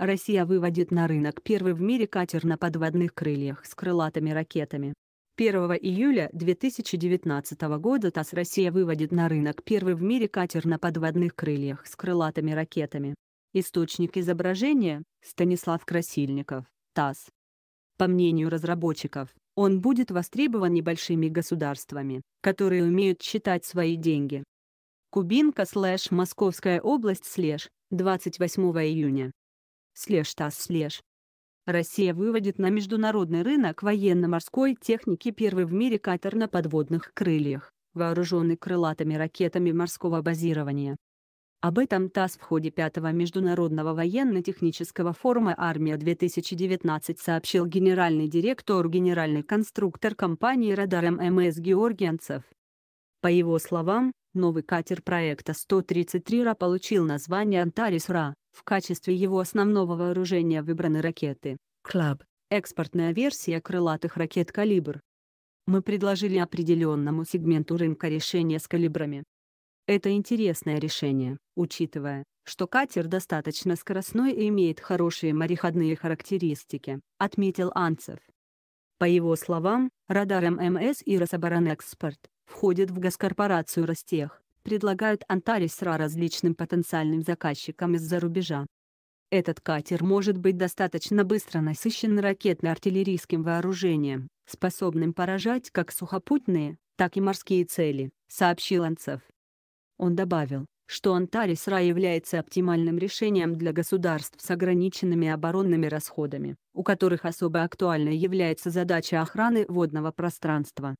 Россия выводит на рынок первый в мире катер на подводных крыльях с крылатыми ракетами. 1 июля 2019 года ТАСС «Россия» выводит на рынок первый в мире катер на подводных крыльях с крылатыми ракетами. Источник изображения – Станислав Красильников, ТАСС. По мнению разработчиков, он будет востребован небольшими государствами, которые умеют считать свои деньги. Кубинка слэш Московская область слэш 28 июня слеж та слеж Россия выводит на международный рынок военно-морской техники первый в мире катер на подводных крыльях, вооруженный крылатыми ракетами морского базирования. Об этом ТАСС в ходе пятого международного военно-технического форума «Армия-2019» сообщил генеральный директор генеральный конструктор компании «Радар ММС» Георгианцев. По его словам, новый катер проекта 133 РА получил название «Антарис РА», в качестве его основного вооружения выбраны ракеты «Клаб» — экспортная версия крылатых ракет «Калибр». Мы предложили определенному сегменту рынка решение с калибрами. Это интересное решение, учитывая, что катер достаточно скоростной и имеет хорошие мореходные характеристики, отметил Анцев. По его словам, радар ММС и Рособоронэкспорт входит в госкорпорацию Ростех предлагают Антарисра различным потенциальным заказчикам из-за рубежа. Этот катер может быть достаточно быстро насыщен ракетно-артиллерийским вооружением, способным поражать как сухопутные, так и морские цели, сообщил Анцев. Он добавил, что Антарисра является оптимальным решением для государств с ограниченными оборонными расходами, у которых особо актуальной является задача охраны водного пространства.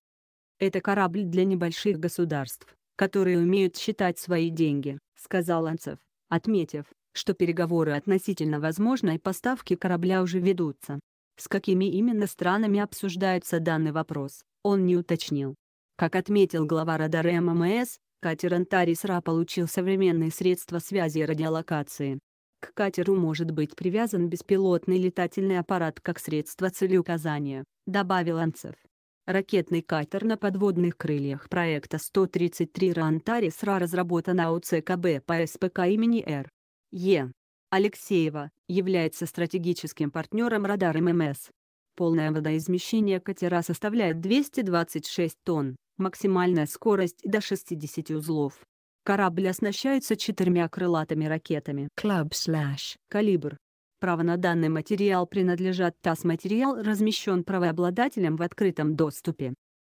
Это корабль для небольших государств, которые умеют считать свои деньги», — сказал Анцев, отметив, что переговоры относительно возможной поставки корабля уже ведутся. С какими именно странами обсуждается данный вопрос, он не уточнил. Как отметил глава радара ММС, катер «Антарис Ра» получил современные средства связи и радиолокации. К катеру может быть привязан беспилотный летательный аппарат как средство целеуказания, добавил Анцев. Ракетный катер на подводных крыльях проекта 133 «Рантарис РА» разработан АОЦ КБ по СПК имени Р. Е. Алексеева, является стратегическим партнером радар ММС. Полное водоизмещение катера составляет 226 тонн, максимальная скорость до 60 узлов. Корабль оснащается четырьмя крылатыми ракетами клаб «Калибр», Право на данный материал принадлежат ТАСС. Материал размещен правообладателем в открытом доступе.